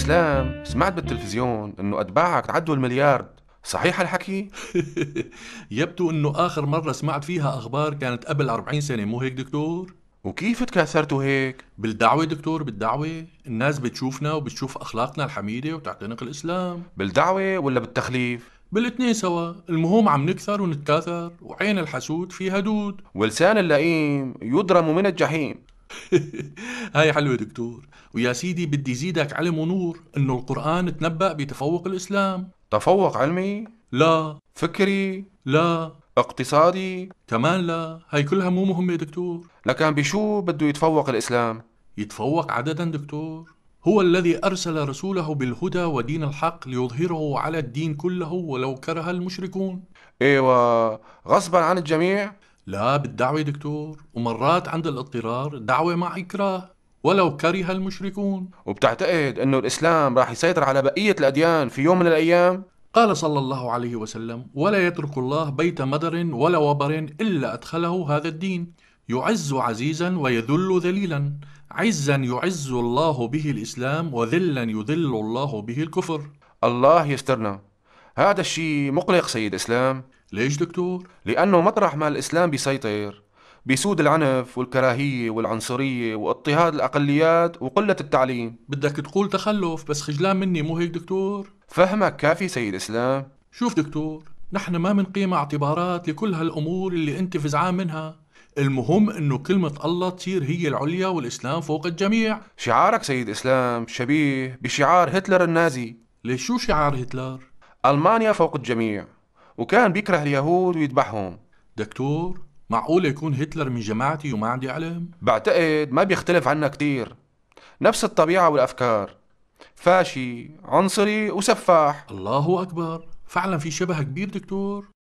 اسلام سمعت بالتلفزيون انه اتباعك تعدوا المليار صحيح الحكي؟ يبدو انه اخر مرة سمعت فيها اخبار كانت قبل 40 سنة مو هيك دكتور؟ وكيف تكاثرتوا هيك؟ بالدعوة دكتور بالدعوة الناس بتشوفنا وبتشوف أخلاقنا الحميدة وبتعتنق الإسلام بالدعوة ولا بالتخليف؟ بالاثنين سوا المهم عم نكثر ونتكاثر وعين الحسود فيها دود ولسان اللئيم يضرم من الجحيم هاي حلوة دكتور ويا سيدي بدي زيدك علم ونور انه القرآن تنبأ بتفوق الإسلام تفوق علمي؟ لا فكري؟ لا اقتصادي؟ كمان لا هاي كلها مو مهمة دكتور لكن بشو بده يتفوق الإسلام؟ يتفوق عددا دكتور هو الذي أرسل رسوله بالهدى ودين الحق ليظهره على الدين كله ولو كره المشركون ايوه غصبا عن الجميع لا بالدعوة دكتور ومرات عند الاضطرار دعوة مع إكراه ولو كره المشركون وبتعتقد أنه الإسلام راح يسيطر على بقية الأديان في يوم من الأيام؟ قال صلى الله عليه وسلم ولا يترك الله بيت مدر ولا وبر إلا أدخله هذا الدين يعز عزيزا ويذل ذليلا عزا يعز الله به الإسلام وذلا يذل الله به الكفر الله يسترنا هذا الشيء مقلق سيد إسلام ليش دكتور؟ لأنه مطرح ما الإسلام بيسيطر بيسود العنف والكراهية والعنصرية واضطهاد الأقليات وقلة التعليم بدك تقول تخلف بس خجلان مني مو هيك دكتور؟ فهمك كافي سيد إسلام شوف دكتور نحن ما من قيمة اعتبارات لكل هالأمور اللي أنت فزعان منها المهم أنه كلمة الله تصير هي العليا والإسلام فوق الجميع شعارك سيد إسلام شبيه بشعار هتلر النازي ليش شو شعار هتلر؟ ألمانيا فوق الجميع وكان بيكره اليهود ويذبحهم دكتور معقول يكون هتلر من جماعتي وما عندي علم؟ بعتقد ما بيختلف عنا كتير نفس الطبيعة والأفكار فاشي عنصري وسفاح الله أكبر فعلا في شبه كبير دكتور